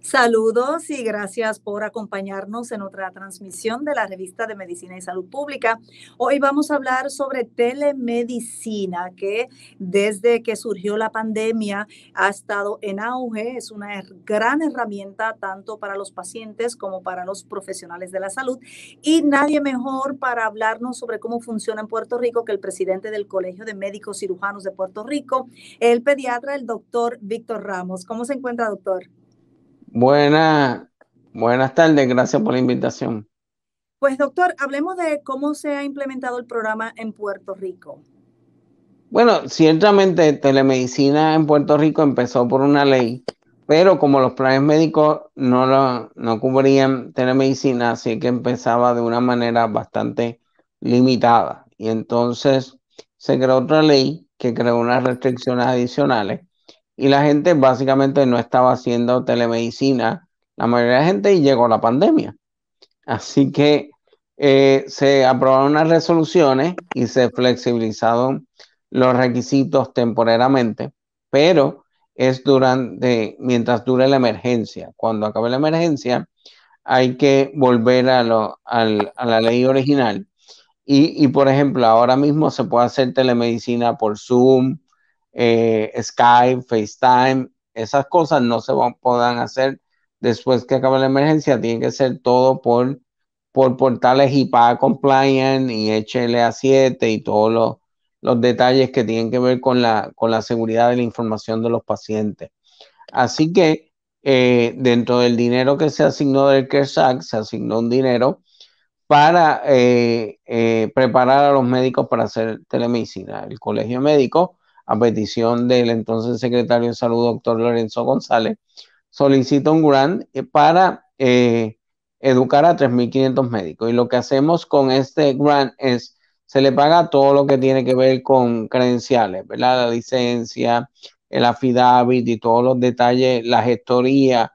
Saludos y gracias por acompañarnos en otra transmisión de la revista de Medicina y Salud Pública. Hoy vamos a hablar sobre telemedicina, que desde que surgió la pandemia ha estado en auge. Es una gran herramienta tanto para los pacientes como para los profesionales de la salud. Y nadie mejor para hablarnos sobre cómo funciona en Puerto Rico que el presidente del Colegio de Médicos Cirujanos de Puerto Rico, el pediatra, el doctor Víctor Ramos. ¿Cómo se encuentra, doctor? Buena, buenas tardes, gracias por la invitación. Pues doctor, hablemos de cómo se ha implementado el programa en Puerto Rico. Bueno, ciertamente telemedicina en Puerto Rico empezó por una ley, pero como los planes médicos no, lo, no cubrían telemedicina, así que empezaba de una manera bastante limitada. Y entonces se creó otra ley que creó unas restricciones adicionales y la gente básicamente no estaba haciendo telemedicina, la mayoría de la gente, y llegó la pandemia. Así que eh, se aprobaron unas resoluciones y se flexibilizaron los requisitos temporalmente, pero es durante, mientras dure la emergencia. Cuando acabe la emergencia, hay que volver a, lo, a la ley original. Y, y, por ejemplo, ahora mismo se puede hacer telemedicina por Zoom, eh, Skype, FaceTime, esas cosas no se van, puedan hacer después que acabe la emergencia, tiene que ser todo por, por portales IPA compliant y HLA7 y todos los, los detalles que tienen que ver con la, con la seguridad de la información de los pacientes. Así que eh, dentro del dinero que se asignó del CARES Act, se asignó un dinero para eh, preparar a los médicos para hacer telemedicina. El colegio médico a petición del entonces secretario de Salud, doctor Lorenzo González, solicita un grant eh, para eh, educar a 3.500 médicos. Y lo que hacemos con este grant es, se le paga todo lo que tiene que ver con credenciales, ¿verdad? La licencia, el affidavit y todos los detalles, la gestoría.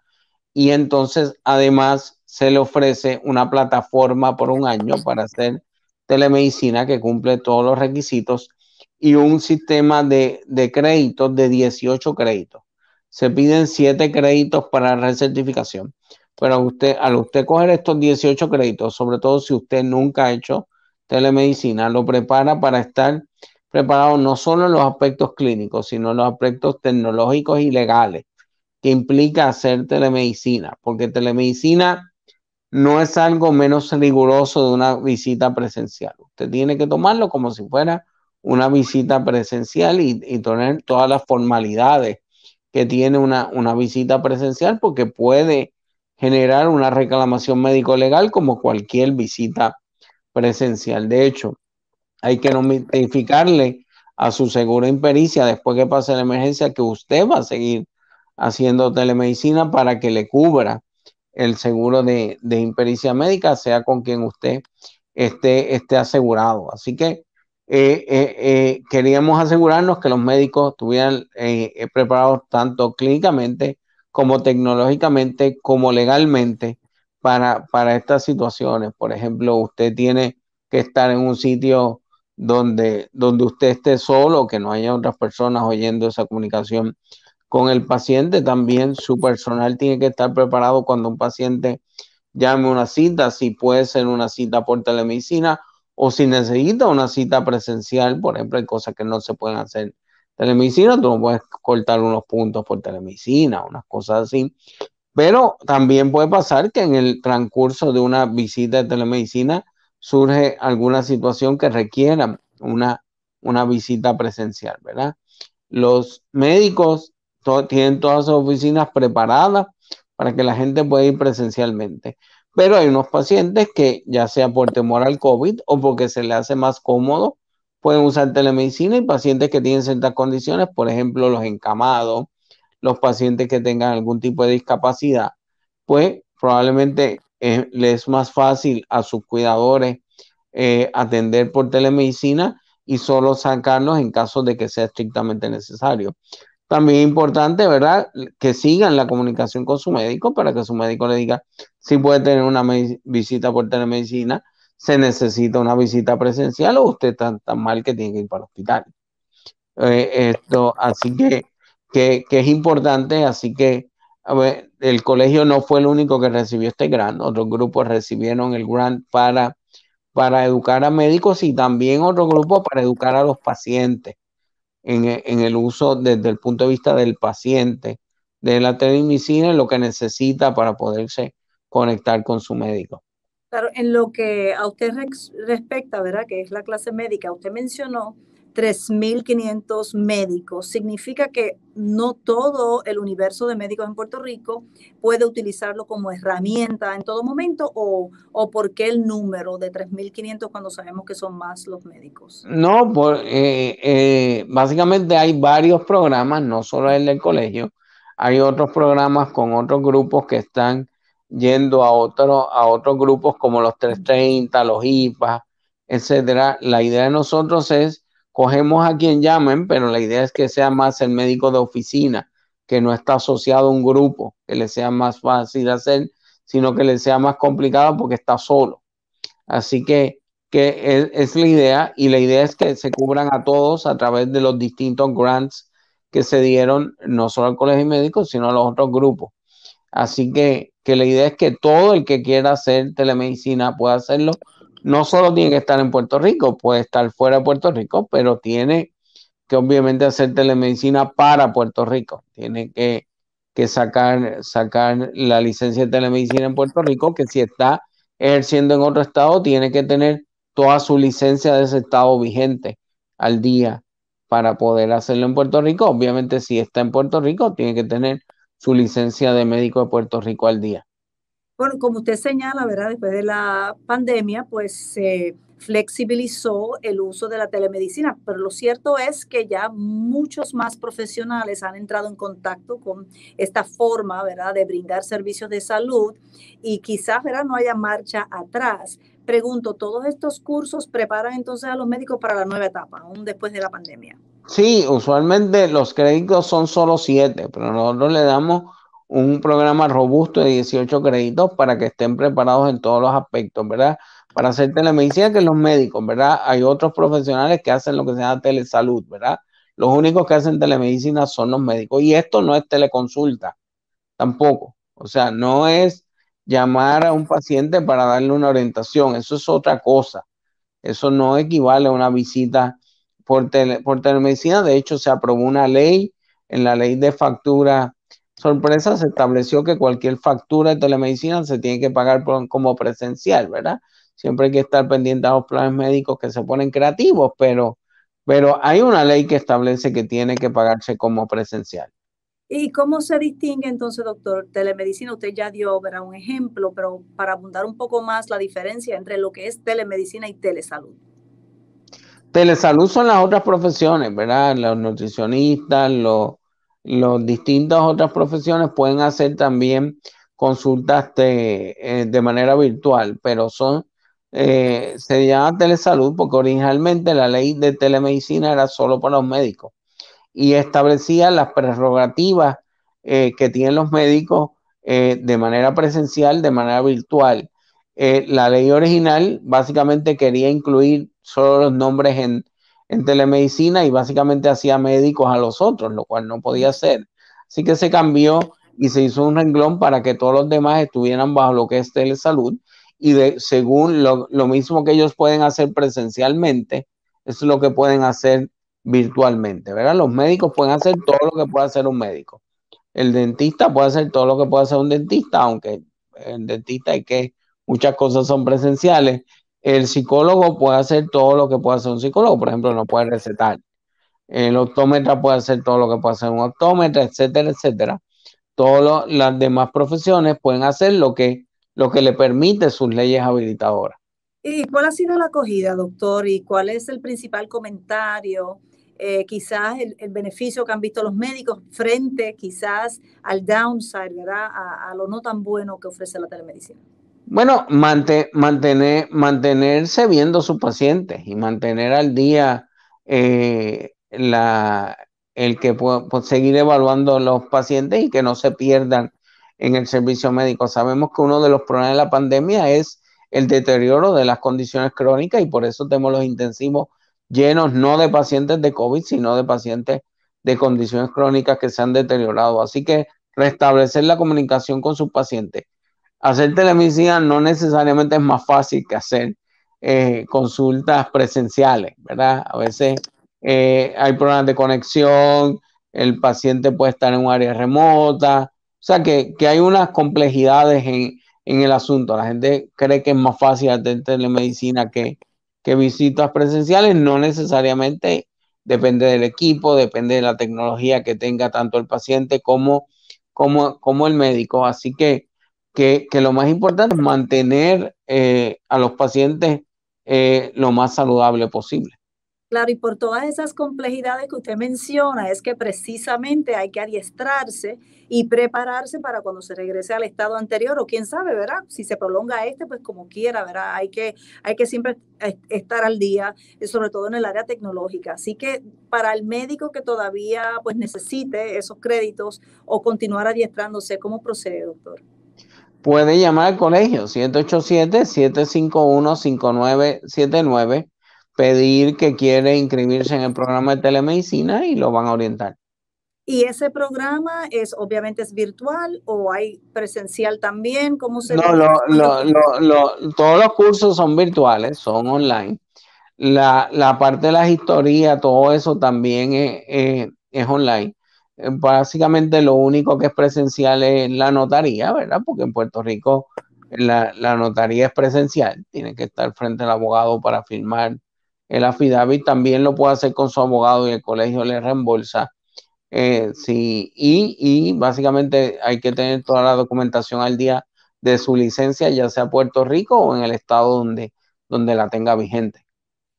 Y entonces, además, se le ofrece una plataforma por un año para hacer telemedicina que cumple todos los requisitos y un sistema de, créditos de 18 créditos. Se piden 7 créditos para recertificación, pero usted, al usted coger estos 18 créditos, sobre todo si usted nunca ha hecho telemedicina, lo prepara para estar preparado no solo en los aspectos clínicos, sino en los aspectos tecnológicos y legales que implica hacer telemedicina, porque telemedicina no es algo menos riguroso de una visita presencial. Usted tiene que tomarlo como si fuera una visita presencial y, y tener todas las formalidades que tiene una, una visita presencial porque puede generar una reclamación médico-legal como cualquier visita presencial. De hecho, hay que notificarle a su seguro de impericia después que pase la emergencia que usted va a seguir haciendo telemedicina para que le cubra el seguro de, de impericia médica, sea con quien usted esté, esté asegurado. Así que eh, eh, eh, queríamos asegurarnos que los médicos estuvieran preparados tanto clínicamente como tecnológicamente como legalmente para, estas situaciones. Por ejemplo, usted tiene que estar en un sitio donde, donde usted esté solo, que no haya otras personas oyendo esa comunicación con el paciente. También su personal tiene que estar preparado cuando un paciente llame una cita, si puede ser una cita por telemedicina o si necesita una cita presencial, por ejemplo, hay cosas que no se pueden hacer telemedicina, tú no puedes cortar unos puntos por telemedicina, unas cosas así. Pero también puede pasar que en el transcurso de una visita de telemedicina surge alguna situación que requiera una, una visita presencial, ¿verdad? Los médicos tienen todas sus oficinas preparadas para que la gente pueda ir presencialmente. Pero hay unos pacientes que, ya sea por temor al COVID o porque se le hace más cómodo, pueden usar telemedicina y pacientes que tienen ciertas condiciones, por ejemplo, los encamados, los pacientes que tengan algún tipo de discapacidad, pues probablemente eh, les es más fácil a sus cuidadores eh, atender por telemedicina y solo sacarlos en caso de que sea estrictamente necesario. También es importante, ¿verdad?, que sigan la comunicación con su médico para que su médico le diga si puede tener una visita por telemedicina, se necesita una visita presencial o usted está tan mal que tiene que ir para el hospital. Eh, esto, así que, que, es importante, así que el colegio no fue el único que recibió este grant, otros grupos recibieron el grant para, para educar a médicos y también otro grupo para educar a los pacientes en, el uso desde el punto de vista del paciente de la telemedicina, lo que necesita para poderse conectar con su médico. Claro, en lo que a usted respecta, ¿verdad? Que es la clase médica, usted mencionó 3.500 médicos. Significa que no todo el universo de médicos en Puerto Rico puede utilizarlo como herramienta en todo momento o, o por qué el número de 3.500 cuando sabemos que son más los médicos. No, por, eh, eh, básicamente hay varios programas, no solo el del colegio, hay otros programas con otros grupos que están yendo a, a otros grupos como los 330, los IPA, etcétera. La idea de nosotros es, cogemos a quien llamen, pero la idea es que sea más el médico de oficina, que no está asociado a un grupo, que le sea más fácil hacer, sino que le sea más complicado porque está solo. Así que, que es, es la idea y la idea es que se cubran a todos a través de los distintos grants que se dieron, no solo al Colegio Médico, sino a los otros grupos. Así que, que la idea es que todo el que quiera hacer telemedicina pueda hacerlo. No solo tiene que estar en Puerto Rico, puede estar fuera de Puerto Rico, pero tiene que obviamente hacer telemedicina para Puerto Rico. Tiene que, sacar, sacar la licencia de telemedicina en Puerto Rico, que si está ejerciendo en otro estado, tiene que tener toda su licencia de ese estado vigente al día para poder hacerlo en Puerto Rico. Obviamente, si está en Puerto Rico, tiene que tener su licencia de médico de Puerto Rico al día. Bueno, como usted señala, ¿verdad? Después de la pandemia, pues se flexibilizó el uso de la telemedicina, pero lo cierto es que ya muchos más profesionales han entrado en contacto con esta forma, ¿verdad?, de brindar servicios de salud y quizás, ¿verdad?, no haya marcha atrás pregunto, ¿todos estos cursos preparan entonces a los médicos para la nueva etapa, aún después de la pandemia? Sí, usualmente los créditos son solo siete, pero nosotros le damos un programa robusto de 18 créditos para que estén preparados en todos los aspectos, ¿verdad? Para hacer telemedicina, que los médicos, ¿verdad? Hay otros profesionales que hacen lo que se llama telesalud, ¿verdad? Los únicos que hacen telemedicina son los médicos. Y esto no es teleconsulta, tampoco. O sea, no es llamar a un paciente para darle una orientación, eso es otra cosa. Eso no equivale a una visita por, tele, por telemedicina. De hecho, se aprobó una ley, en la ley de factura sorpresa se estableció que cualquier factura de telemedicina se tiene que pagar como presencial, ¿verdad? Siempre hay que estar pendiente a los planes médicos que se ponen creativos, pero, pero hay una ley que establece que tiene que pagarse como presencial. ¿Y cómo se distingue entonces, doctor, telemedicina? Usted ya dio un ejemplo, pero para abundar un poco más la diferencia entre lo que es telemedicina y telesalud. Telesalud son las otras profesiones, ¿verdad? Los nutricionistas, los, distintas otras profesiones pueden hacer también consultas de, eh, de manera virtual, pero son, eh, se llama telesalud porque originalmente la ley de telemedicina era solo para los médicos y establecía las prerrogativas eh, que tienen los médicos eh, de manera presencial, de manera virtual. Eh, la ley original básicamente quería incluir solo los nombres en, telemedicina y básicamente hacía médicos a los otros, lo cual no podía ser. Así que se cambió y se hizo un renglón para que todos los demás estuvieran bajo lo que es telesalud y de, según lo, lo mismo que ellos pueden hacer presencialmente, es lo que pueden hacer virtualmente, ¿verdad? Los médicos pueden hacer todo lo que puede hacer un médico. El dentista puede hacer todo lo que puede hacer un dentista, aunque el dentista hay que, muchas cosas son presenciales. El psicólogo puede hacer todo lo que puede hacer un psicólogo, por ejemplo, no puede recetar. El optómetra puede hacer todo lo que puede hacer un optómetra, etcétera, etcétera. Todas las demás profesiones pueden hacer lo que, lo que le permite sus leyes habilitadoras. ¿Y cuál ha sido la acogida, doctor? ¿Y cuál es el principal comentario eh, quizás el, beneficio que han visto los médicos frente quizás al downside, ¿verdad? A, lo no tan bueno que ofrece la telemedicina. Bueno, mantener, mantenerse viendo a sus pacientes y mantener al día eh, el que pueda seguir evaluando los pacientes y que no se pierdan en el servicio médico. Sabemos que uno de los problemas de la pandemia es el deterioro de las condiciones crónicas y por eso tenemos los intensivos llenos no de pacientes de COVID, sino de pacientes de condiciones crónicas que se han deteriorado. Así que restablecer la comunicación con sus pacientes. Hacer telemedicina no necesariamente es más fácil que hacer eh, consultas presenciales, ¿verdad? A veces eh, hay problemas de conexión, el paciente puede estar en un área remota, o sea que, hay unas complejidades en, en, el asunto. La gente cree que es más fácil hacer telemedicina que, que visitas presenciales, no necesariamente depende del equipo, depende de la tecnología que tenga tanto el paciente como, como, como el médico. Así que, que, lo más importante es mantener eh, a los pacientes eh, lo más saludable posible. Claro, y por todas esas complejidades que usted menciona, es que precisamente hay que adiestrarse y prepararse para cuando se regrese al estado anterior, o quién sabe, ¿verdad? Si se prolonga este, pues como quiera, ¿verdad? Hay que, hay que siempre estar al día, eh, sobre todo en el área tecnológica. Así que para el médico que todavía pues necesite esos créditos o continuar adiestrándose, ¿cómo procede, doctor? Puede llamar al colegio, 187 751 5979 pedir que quiere inscribirse en el programa de telemedicina y lo van a orientar. ¿Y ese programa es obviamente es virtual o hay presencial también? ¿Cómo se no, todos los cursos son virtuales, son online. La, parte de la historia, todo eso también es, online. Eh, básicamente lo único que es presencial es la notaría, ¿verdad? Porque en Puerto Rico la, la notaría es presencial, tiene que estar frente al abogado para firmar el affidavit también lo puede hacer con su abogado y el colegio le reembolsa. Eh, sí, y, básicamente hay que tener toda la documentación al día de su licencia, ya sea Puerto Rico o en el estado donde, donde la tenga vigente.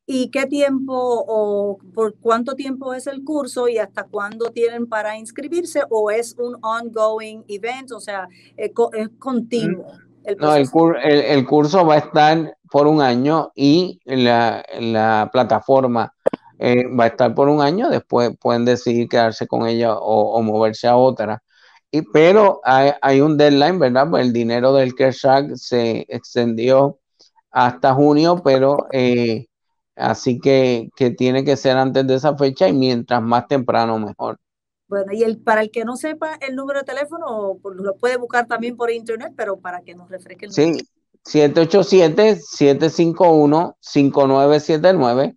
¿Y qué tiempo o por cuánto tiempo es el curso y hasta cuándo tienen para inscribirse o es un ongoing event, o sea, eh, es continuo? Mm. no, el curso va a estar por un año y la, plataforma eh, va a estar por un año, después pueden decidir quedarse con ella o, moverse a otra. Y, pero hay, un deadline, ¿verdad? Pues el dinero del CareShack se extendió hasta junio, pero eh, así que, tiene que ser antes de esa fecha y mientras más temprano mejor. Bueno, y el, para el que no sepa el número de teléfono, lo puede buscar también por internet, pero para que nos refresque el número. Sí, 787-751-5979.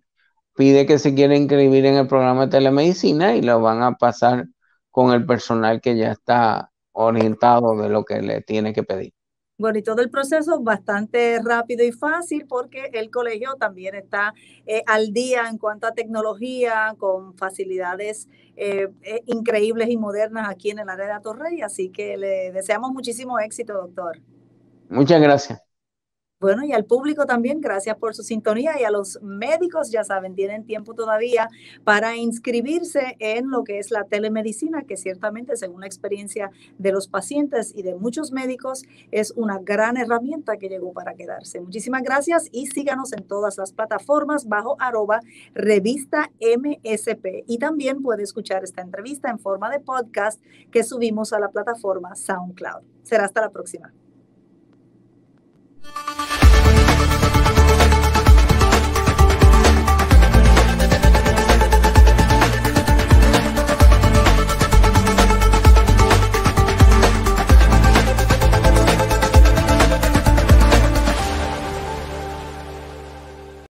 Pide que se quiera inscribir en el programa de telemedicina y lo van a pasar con el personal que ya está orientado de lo que le tiene que pedir. Bueno, y todo el proceso bastante rápido y fácil porque el colegio también está eh, al día en cuanto a tecnología, con facilidades eh, eh, increíbles y modernas aquí en el área de Torrey Así que le deseamos muchísimo éxito, doctor. Muchas gracias. Bueno, y al público también, gracias por su sintonía. Y a los médicos, ya saben, tienen tiempo todavía para inscribirse en lo que es la telemedicina, que ciertamente, según la experiencia de los pacientes y de muchos médicos, es una gran herramienta que llegó para quedarse. Muchísimas gracias y síganos en todas las plataformas bajo arroba revista MSP. Y también puede escuchar esta entrevista en forma de podcast que subimos a la plataforma SoundCloud. Será hasta la próxima.